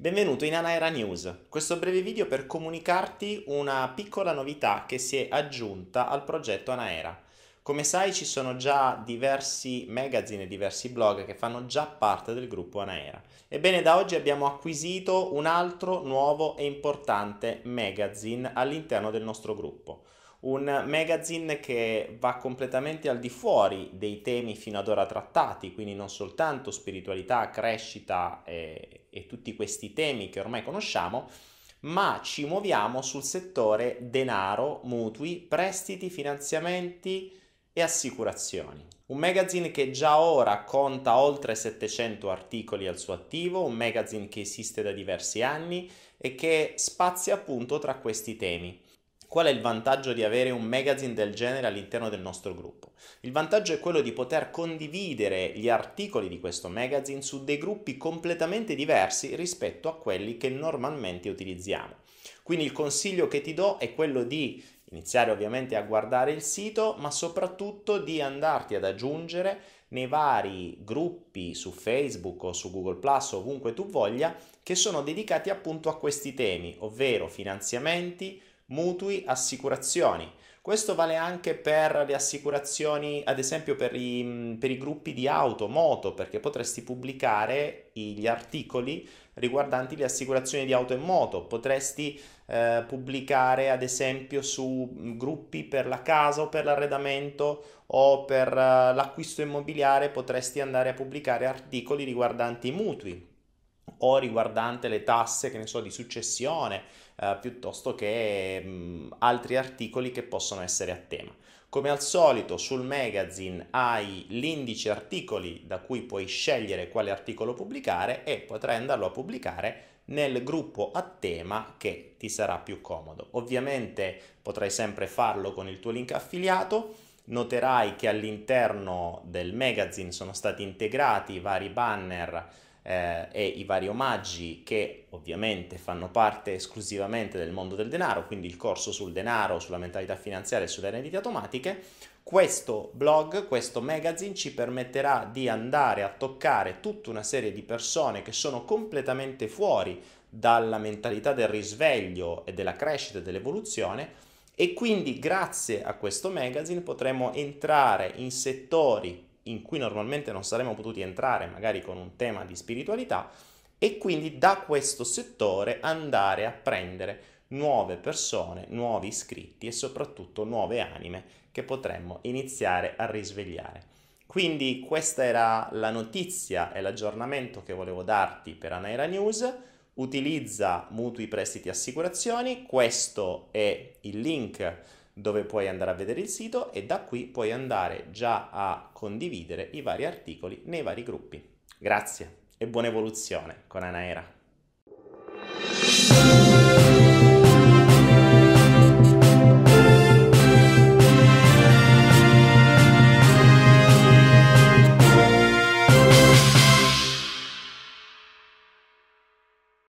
Benvenuto in Anaera News, questo breve video per comunicarti una piccola novità che si è aggiunta al progetto Anaera. Come sai ci sono già diversi magazine e diversi blog che fanno già parte del gruppo Anaera. Ebbene da oggi abbiamo acquisito un altro nuovo e importante magazine all'interno del nostro gruppo un magazine che va completamente al di fuori dei temi fino ad ora trattati, quindi non soltanto spiritualità, crescita e e tutti questi temi che ormai conosciamo, ma ci muoviamo sul settore denaro, mutui, prestiti, finanziamenti e assicurazioni. Un magazine che già ora conta oltre 700 articoli al suo attivo, un magazine che esiste da diversi anni e che spazia appunto tra questi temi. Qual è il vantaggio di avere un magazine del genere all'interno del nostro gruppo? Il vantaggio è quello di poter condividere gli articoli di questo magazine su dei gruppi completamente diversi rispetto a quelli che normalmente utilizziamo. Quindi il consiglio che ti do è quello di iniziare ovviamente a guardare il sito, ma soprattutto di andarti ad aggiungere nei vari gruppi su Facebook o su Google Plus, ovunque tu voglia, che sono dedicati appunto a questi temi, ovvero finanziamenti, mutui, assicurazioni. Questo vale anche per le assicurazioni, ad esempio per i, mm, per i, gruppi di auto, moto, perché potresti pubblicare gli articoli riguardanti le assicurazioni di auto e moto, potresti eh, pubblicare ad esempio su mm, gruppi per la casa o per l'arredamento o per eh, l'acquisto immobiliare, potresti andare a pubblicare articoli riguardanti i mutui o riguardante le tasse, che ne so, di successione, eh, piuttosto che mh, altri articoli che possono essere a tema. Come al solito sul magazine hai l'indice articoli da cui puoi scegliere quale articolo pubblicare e potrai andarlo a pubblicare nel gruppo a tema che ti sarà più comodo. Ovviamente potrai sempre farlo con il tuo link affiliato. Noterai che all'interno del magazine sono stati integrati vari banner eh, e i vari omaggi che ovviamente fanno parte esclusivamente del mondo del denaro, quindi il corso sul denaro, sulla mentalità finanziaria e sulle rendite automatiche, questo blog, questo magazine ci permetterà di andare a toccare tutta una serie di persone che sono completamente fuori dalla mentalità del risveglio e della crescita e dell'evoluzione e quindi grazie a questo magazine potremo entrare in settori in cui normalmente non saremmo potuti entrare, magari con un tema di spiritualità, e quindi da questo settore andare a prendere nuove persone, nuovi iscritti e soprattutto nuove anime che potremmo iniziare a risvegliare. Quindi questa era la notizia e l'aggiornamento che volevo darti per Anaera News. Utilizza mutui, prestiti, assicurazioni. Questo è il link dove puoi andare a vedere il sito e da qui puoi andare già a condividere i vari articoli nei vari gruppi. Grazie e buona evoluzione con Anaera.